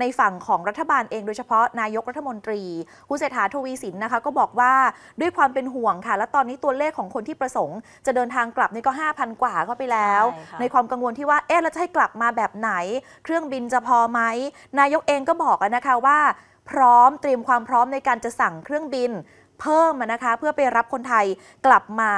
ในฝั่งของรัฐบาลเองโดยเฉพาะนายกรัฐมนตรีคุณเศรษฐาทวีสินนะคะก็บอกว่าด้วยความเป็นห่วงค่ะ และตอนนี้ตัวเลขของคนที่ประสงค์จะเดินทางกลับนี่ก็ 5,000 กว่าเข้าไปแล้ว ในความกังวลที่ว่าเอ๊ะราจะให้กลับมาแบบไหน เครื่องบินจะพอไหม นายกเองก็บอกนะคะว่าพร้อมเตรียมความพร้อมในการจะสั่งเครื่องบินเพิ่มนะคะเพื่อไปรับคนไทยกลับมา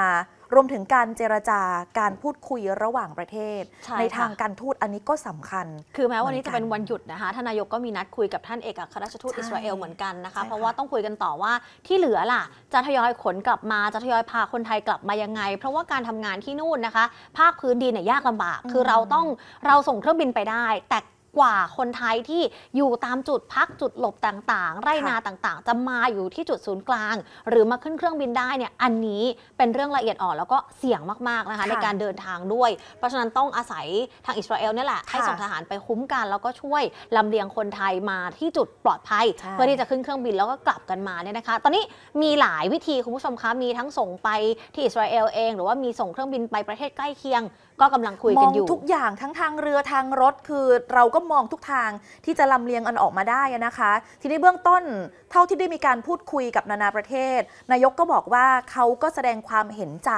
รวมถึงการเจรจาการพูดคุยระหว่างประเทศใในทางการทูตอันนี้ก็สำคัญ คือแม้วันนี้จะเป็นวันหยุดนะคะทานนายกก็มีนัดคุยกับท่านเอกอัครราชทูตอิสราเอลเหมือนกันนะคะเพราะว่า ต้องคุยกันต่อว่าที่เหลือล่ะ จะทยอยขนกลับมาจะทยอยพาคนไทยกลับมายังไง เพราะว่าการทำงานที่นู่นนะคะ ภาคพื้นดินเนี่ยยากลำบาก คือเราต้องเราส่งเครื่องบินไปได้ แต่กว่าคนไทยที่อยู่ตามจุดพักจุดหลบต่างๆ ไร่นาต่างๆจะมาอยู่ที่จุดศูนย์กลางหรือมาขึ้นเครื่องบินได้เนี่ยอันนี้เป็นเรื่องละเอียดอ่อนแล้วก็เสี่ยงมากๆนะคะในการเดินทางด้วย เพราะฉะนั้นต้องอาศัยทางอิสราเอลเนี่ยแหละให้ส่งทหารไปคุ้มกันแล้วก็ช่วยลำเลียงคนไทยมาที่จุดปลอดภัย เพื่อที่จะขึ้นเครื่องบินแล้วก็กลับกันมาเนี่ยนะคะตอนนี้มีหลายวิธีคุณผู้ชมคะมีทั้งส่งไปที่อิสราเอลเอง หรือว่ามีส่งเครื่องบินไปประเทศใกล้เคียง ก็กำลังคุยกันอยู่ทุกอย่างทั้งทางเรือทางรถคือเราก็มองทุกทางที่จะลำเลียงอันออกมาได้นะคะ ทีนี้เบื้องต้นเท่าที่ได้มีการพูดคุยกับนานาประเทศ นายกก็บอกว่าเขาก็แสดงความเห็นใจ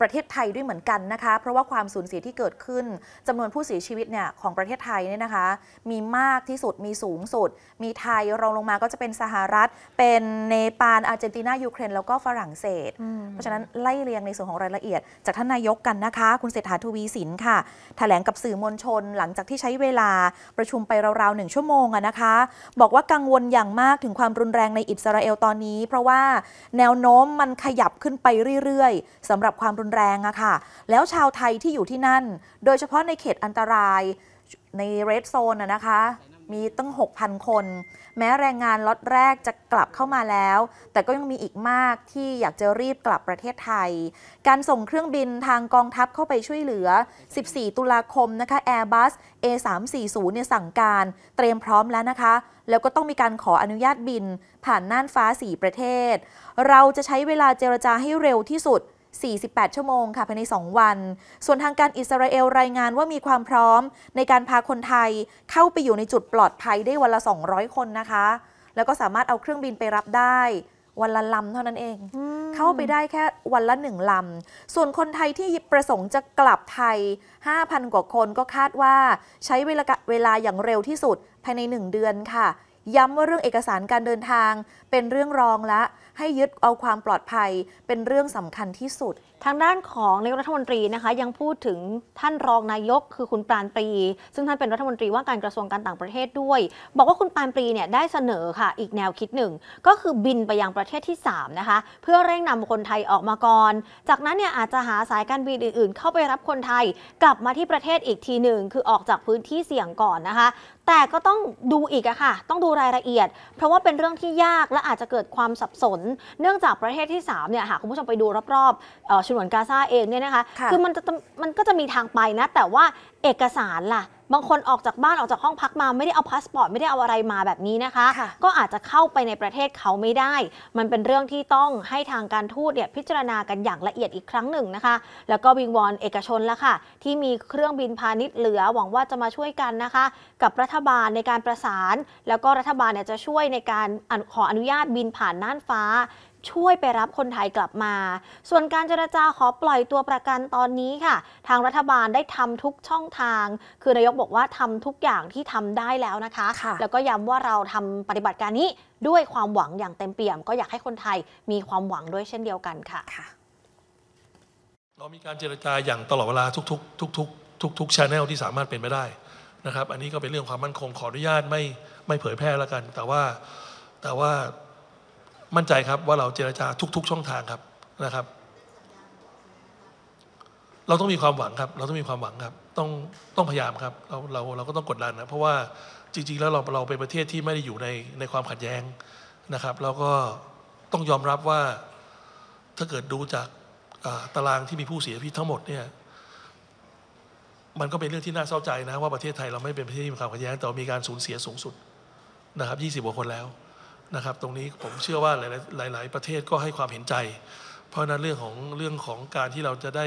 ประเทศไทยด้วยเหมือนกันนะคะ เพราะว่าความสูญเสียที่เกิดขึ้นจำนวนผู้เสียชีวิตเนี่ยของประเทศไทยเนี่ยนะคะ มีมากที่สุดมีสูงสุด มีไทยรองลงมาก็จะเป็นสหรัฐเป็นเนปาลอาร์เจนตินายูเครนแล้วก็ฝรั่งเศส เพราะฉะนั้นไล่เรียงในส่วนของรายละเอียดจากท่านนายกกันนะคะ คุณเศรษฐาทวีสินค่ะถแถลงกับสื่อมวลชนหลังจากที่ใช้เวลาประชุมไปราวๆหนึ่งชั่วโมงอะนะคะ บอกว่ากังวลอย่างมากถึงความรุนแรงในอิสราเอลตอนนี้ เพราะว่าแนวโน้มมันขยับขึ้นไปเรื่อยๆ สำหรับความรุนแรงอะค่ะ แล้วชาวไทยที่อยู่ที่นั่น โดยเฉพาะในเขตอันตรายในเรดโซนอะนะคะมีตั้ง 6,000 คน แม้แรงงานล็อตแรกจะกลับเข้ามาแล้ว แต่ก็ยังมีอีกมากที่อยากจะรีบกลับประเทศไทย การส่งเครื่องบินทางกองทัพเข้าไปช่วยเหลือ 14 ตุลาคมนะคะ Airbus A340 เนี่ยสั่งการเตรียมพร้อมแล้วนะคะ แล้วก็ต้องมีการขออนุญาตบินผ่านน่านฟ้า 4 ประเทศ เราจะใช้เวลาเจรจาให้เร็วที่สุด48 ชั่วโมงค่ะภายใน 2 วัน ส่วนทางการอิสราเอลรายงานว่ามีความพร้อม ในการพาคนไทยเข้าไปอยู่ในจุดปลอดภัยได้วันละ 200 คนนะคะ แล้วก็สามารถเอาเครื่องบินไปรับได้วันละลำเท่านั้นเอง เข้าไปได้แค่วันละหนึ่งลำ ส่วนคนไทยที่ประสงค์จะกลับไทย 5,000 กว่าคนก็คาดว่าใช้เวลาเวลาอย่างเร็วที่สุดภายใน 1 เดือนค่ะย้ำว่าเรื่องเอกสารการเดินทางเป็นเรื่องรองละ ให้ยึดเอาความปลอดภัยเป็นเรื่องสำคัญที่สุดทางด้านของนายกรัฐมนตรีนะคะยังพูดถึงท่านรองนายกคือคุณปราณปรี ซึ่งท่านเป็นรัฐมนตรีว่าการกระทรวงการต่างประเทศด้วย บอกว่าคุณปราณปรีเนี่ยได้เสนอค่ะ อีกแนวคิดหนึ่ง ก็คือบินไปยังประเทศที่3นะคะเพื่อเร่งนำคนไทยออกมาก่อน จากนั้นเนี่ยอาจจะหาสายการบินอื่น ๆ เข้าไปรับคนไทยกลับมาที่ประเทศอีกทีหนึ่งคือออกจากพื้นที่เสี่ยงก่อนนะคะ แต่ก็ต้องดูอีกอะค่ะต้องดูรายละเอียด เพราะว่าเป็นเรื่องที่ยากและอาจจะเกิดความสับสน เนื่องจากประเทศที่3เนี่ยหากคุณผู้ชมไปดูรอบๆฉนวนกาซาเองเนี่ยนะคะคือมันจะมันก็จะมีทางไปนะ แต่ว่าเอกสารล่ะบางคนออกจากบ้านออกจากห้องพักมาไม่ได้เอาพาสปอร์ตไม่ได้เอาอะไรมาแบบนี้นะคะ ก็อาจจะเข้าไปในประเทศเขาไม่ได้ มันเป็นเรื่องที่ต้องให้ทางการทูตเนี่ยพิจารณากันอย่างละเอียดอีกครั้งหนึ่งนะคะ แล้วก็วิงวอนเอกชนละค่ะที่มีเครื่องบินพาณิชย์เหลือหวังว่าจะมาช่วยกันนะคะ กับรัฐบาลในการประสานแล้วก็รัฐบาลเนี่ยจะช่วยในการขออนุญาตบินผ่านน่านฟ้าช่วยไปรับคนไทยกลับมา ส่วนการเจรจาขอปล่อยตัวประกันตอนนี้ค่ะ ทางรัฐบาลได้ทำทุกช่องทาง คือนายกบอกว่าทำทุกอย่างที่ทำได้แล้วนะคะคะแล้วก็ย้าว่าเราทำปฏิบัติการนี้ด้วยความหวังอย่างเต็มเปี่ยม ก็อยากให้คนไทยมีความหวังด้วยเช่นเดียวกันค่ะคะเรามีการเจรจาอย่างตลอดเวลาทุกๆ ทุกๆ ทุกๆทุกชแนลที่สามารถเป็นไปได้นะครับ อันนี้ก็เป็นเรื่องความมั่นคงขออนุญาตไม่ไม่เผยแพร่แล้วกัน แต่ว่าแต่ว่ามั่นใจครับว่าเราเจรจาทุก ๆ ช่องทางครับนะครับ เราต้องมีความหวังครับ เราต้องมีความหวังครับ ต้องต้องพยายามครับเราเราเราก็ต้องกดดันนะเพราะว่าจริงๆแล้วเราเราเป็นประเทศที่ไม่ได้อยู่ในในความขัดแย้งนะครับเราก็ต้องยอมรับว่าถ้าเกิดดูจากตารางที่มีผู้เสียชีวิตทั้งหมดเนี่ยมันก็เป็นเรื่องที่น่าเศร้าใจนะว่าประเทศไทยเราไม่เป็นประเทศที่มีความขัดแย้งแต่มีการสูญเสียสูงสุดนะครับ20กว่าคนแล้วนะครับตรงนี้ผมเชื่อว่าหลายๆหลายประเทศก็ให้ความเห็นใจ เพราะนั้นเรื่องของเรื่องของการที่เราจะได้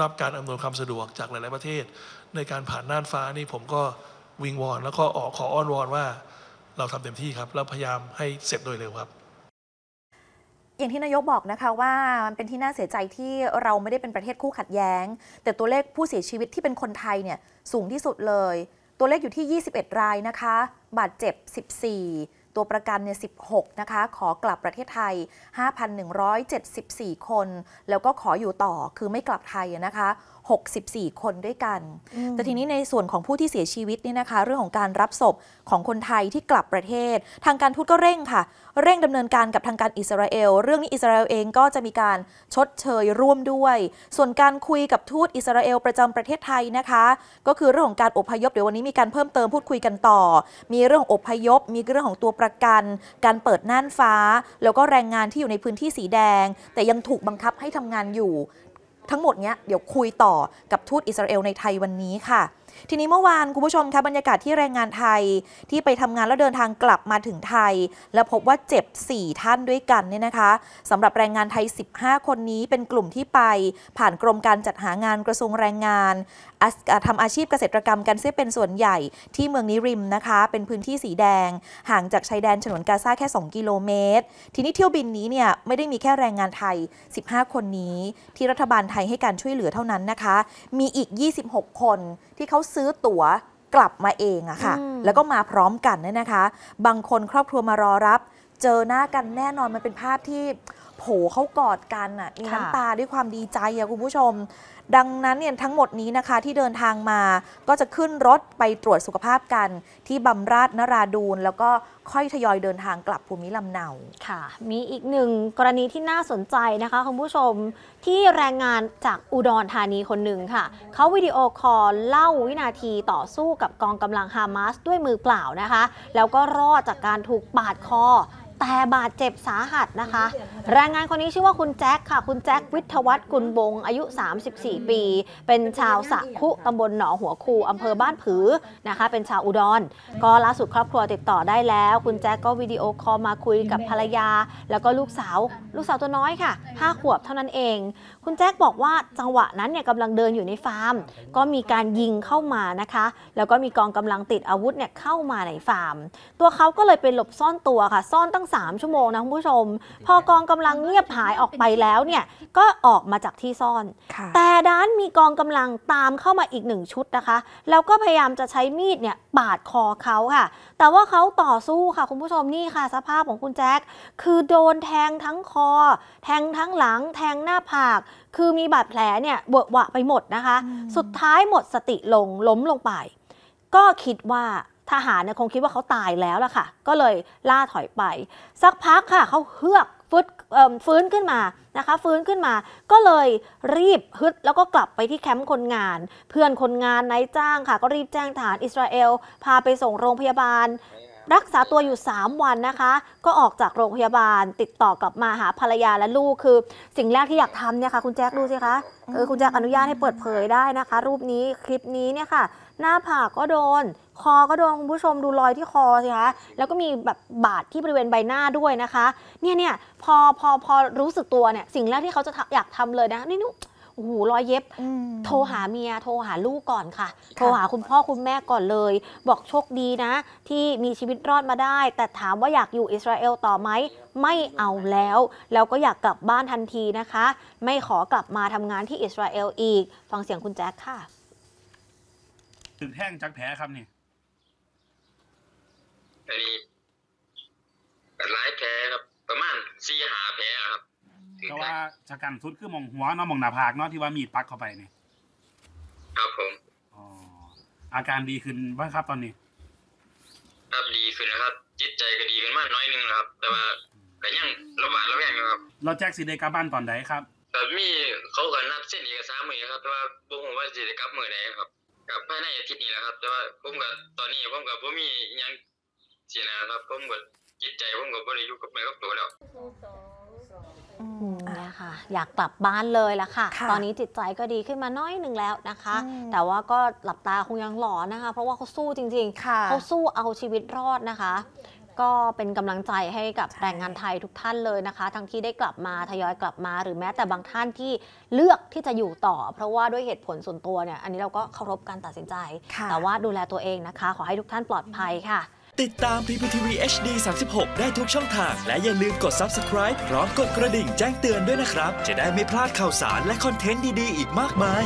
รับการอำนวยความสะดวกจากหลาย ๆ ประเทศในการผ่านน่านฟ้านี่ผมก็วิงวอนแล้วก็ออกขออ้อนวอนว่าเราทำเต็มที่ครับ แล้วพยายามให้เสร็จโดยเร็วครับ อย่างที่นายกบอกนะคะว่ามันเป็นที่น่าเสียใจที่เราไม่ได้เป็นประเทศคู่ขัดแย้ง แต่ตัวเลขผู้เสียชีวิตที่เป็นคนไทยเนี่ยสูงที่สุดเลย ตัวเลขอยู่ที่ 21 รายนะคะ บาดเจ็บ14ตัวประกันเนี่ย 16 นะคะ ขอกลับประเทศไทย 5,174 คน แล้วก็ขออยู่ต่อ คือไม่กลับไทยนะคะ64 คนด้วยกัน แต่ทีนี้ในส่วนของผู้ที่เสียชีวิตนี่นะคะ เรื่องของการรับศพของคนไทยที่กลับประเทศ ทางการทูตก็เร่งค่ะ เร่งดำเนินการกับทางการอิสราเอล เรื่องนี้อิสราเอลเองก็จะมีการชดเชยร่วมด้วย ส่วนการคุยกับทูตอิสราเอลประจำประเทศไทยนะคะ ก็คือเรื่องของการอพยพเดี๋ยววันนี้มีการเพิ่มเติมพูดคุยกันต่อ มีเรื่องอพยพ มีเรื่องของตัวประกัน การเปิดน่านฟ้า แล้วก็แรงงานที่อยู่ในพื้นที่สีแดง แต่ยังถูกบังคับให้ทำงานอยู่ทั้งหมดเนี้ยเดี๋ยวคุยต่อกับทูตอิสราเอลในไทยวันนี้ค่ะทีนี้เมื่อวานคุณผู้ชมคะบรรยากาศที่แรงงานไทยที่ไปทำงานแล้วเดินทางกลับมาถึงไทย และพบว่าเจ็บ 4 ท่านด้วยกันเนี่ยนะคะ สำหรับแรงงานไทย 15 คนนี้เป็นกลุ่มที่ไป ผ่านกรมการจัดหางานกระทรวงแรงงานทำอาชีพเกษตรกรรมกันเสียเป็นส่วนใหญ่ที่เมืองนิริมนะคะเป็นพื้นที่สีแดงห่างจากชายแดนฉนวนกาซาแค่ 2 กิโลเมตร ทีนี้เที่ยวบินนี้เนี่ยไม่ได้มีแค่แรงงานไทย 15 คนนี้ ที่รัฐบาลไทยให้การช่วยเหลือเท่านั้นนะคะมีอีก 26 คนที่เขาซื้อตั๋วกลับมาเองอะค่ะ แล้วก็มาพร้อมกันเนี่ยนะคะ บางคนครอบครัวมารอรับ เจอหน้ากันแน่นอนมันเป็นภาพที่ โผเขากอดกันอะมีน้ำตาด้วยความดีใจอะคุณผู้ชม ดังนั้นเนี่ยทั้งหมดนี้นะคะ ที่เดินทางมา ก็จะขึ้นรถไปตรวจสุขภาพกัน ที่บำราชนราดูนแล้วก็ค่อยทยอยเดินทางกลับภูมิลำเนาค่ะ มีอีกหนึ่งกรณีที่น่าสนใจนะคะคุณผู้ชมที่แรงงานจากอุดรธานีคนหนึ่งค่ะ เขาวิดีโอคอลเล่าวินาทีต่อสู้กับกองกำลังฮามาสด้วยมือเปล่านะคะ แล้วก็รอดจากการถูกปาดคอแต่บาดเจ็บสาหัสนะคะแรงงานคนนี้ชื่อว่าคุณแจ็คค่ะ คุณแจ็ควิทวัฒน์กุลบงอายุ 34 ปี เป็นชาวสะคุตาบลหนองหัวคูอำเภอบ้านผือนะคะ เป็นชาวอุดรก็ล่าสุดครอบครัวติดต่อได้แล้ว คุณแจ็คก็วิดีโอคอลมาคุยกับภรรยา แล้วก็ลูกสาว ลูกสาวตัวน้อยค่ะ5ขวบเท่านั้นเองคุณแจ็คบอกว่าจังหวะนั้นเนี่ยกำลังเดินอยู่ในฟาร์ม ก็มีการยิงเข้ามานะคะ แล้วก็มีกองกำลังติดอาวุธเนี่ยเข้ามาในฟาร์ม ตัวเขาก็เลยไปหลบซ่อนตัวค่ะซ่อนตั้ง3ชั่วโมงนะคุณผู้ชมพอกองกำลังเงียบหายออกไปแล้วเนี่ยก็ออกมาจากที่ซ่อน แต่ด้านมีกองกำลังตามเข้ามาอีกหนึ่งชุดนะคะแล้วก็พยายามจะใช้มีดเนี่ยปาดคอเขาค่ะ แต่ว่าเขาต่อสู้ค่ะคุณผู้ชมนี่ค่ะ สภาพของคุณแจ็คคือโดนแทงทั้งคอ แทงทั้งหลังแทงหน้าผากคือมีบาดแผลเนี่ยเวอะหวะไปหมดนะคะ สุดท้ายหมดสติลงล้มลงไป ก็คิดว่าทหารเนี่ยคงคิดว่าเขาตายแล้วล่ะค่ะก็เลยล่าถอยไป สักพักค่ะเขาเฮือกฟื้นฟื้นขึ้นมานะคะ ฟื้นขึ้นมา ก็เลยรีบฮึดแล้วก็กลับไปที่แคมป์คนงาน เพื่อนคนงานนายจ้างค่ะ ก็รีบแจ้งฐานอิสราเอลพาไปส่งโรงพยาบาล รักษาตัวอยู่ 3 วันนะคะ ก็ออกจากโรงพยาบาล ติดต่อกลับมาหาภรรยาและลูกคือ สิ่งแรกที่อยากทำเนี่ยค่ะ คุณแจ็คดูสิคะคือคุณแจ็คอนุญาตให้เปิดเผยได้นะคะ รูปนี้คลิปนี้เนี่ยค่ะ หน้าผากก็โดนคอก็โดนคุณผู้ชมดูรอยที่คอสิคะแล้วก็มีแบบบาดที่บริเวณใบหน้าด้วยนะคะ เนี่ยเนี่ยพอพอพอรู้สึกตัวเนี่ยสิ่งแรกที่เขาจะอยากทำเลยนะ นี่นุโอ้โหรอยเย็บโทรหาเมียโทรหาลูกก่อนค่ะ โทรหาคุณพ่อคุณแม่ก่อนเลย บอกโชคดีนะ ที่มีชีวิตรอดมาได้ แต่ถามว่าอยากอยู่อิสราเอลต่อไหม ไม่เอาแล้ว แล้วก็อยากกลับบ้านทันทีนะคะ ไม่ขอกลับมาทำงานที่อิสราเอลอีกฟังเสียงคุณแจ๊คค่ะตึงแห้งจักแผลครับนี่อันนี้หลายแผลครับ ประมาณสี่หาแผลครับแต่ว่าชะกันสุดคือมองหัวเนาะมองหน้าผากเนาะที่ว่ามีดปักเข้าไปเนี่ยครับผมอ๋ออาการดีขึ้นบ้างครับตอนนี้ครับดีขึ้นนะครับ จิตใจก็ดีขึ้นมากน้อยนึงครับ แต่ว่าก็ยังระบาดระแวงอยู่ครับเราแจ็คสีเดกลับบ้านตอนไหนครับแ็มีเขาก็นัดเส้นเอกสารมือครับ แต่ว่าผมว่าสีเดกลับมือไหนครับกับภายในอาทิตย์นี้แหละครับแต่ว่าผมก็ตอนนี้ผมกับผมมียังสีนะครับผมก็จิตใจผมก็บ่ได้อยู่กับแม่กับตัวแล้วอืม่ยค่ะอยากกลับบ้านเลยละค่ะคะตอนนี้จิตใจก็ดีขึ้นมาน้อยหนึ่งแล้วนะคะ แต่ว่าก็หลับตาคงยังหลอนนะคะ เพราะว่าเขาสู้จริงๆเขาสู้เอาชีวิตรอดนะคะ ก็เป็นกำลังใจให้กับแรงงานไทยทุกท่านเลยนะคะ ทั้งที่ได้กลับมาทยอยกลับมา หรือแม้แต่บางท่านที่เลือกที่จะอยู่ต่อ เพราะว่าด้วยเหตุผลส่วนตัวเนี่ย อันนี้เราก็เคารพการตัดสินใจ แต่ว่าดูแลตัวเองนะคะขอให้ทุกท่านปลอดภัยค่ะติดตามพพีีีทวีเอชดี36 ได้ทุกช่องทาง และอย่าลืมกด Subscribe พร้อมกดกระดิ่งแจ้งเตือนด้วยนะครับ จะได้ไม่พลาดข่าวสารและคอนเทนต์ดีๆ อีกมากมาย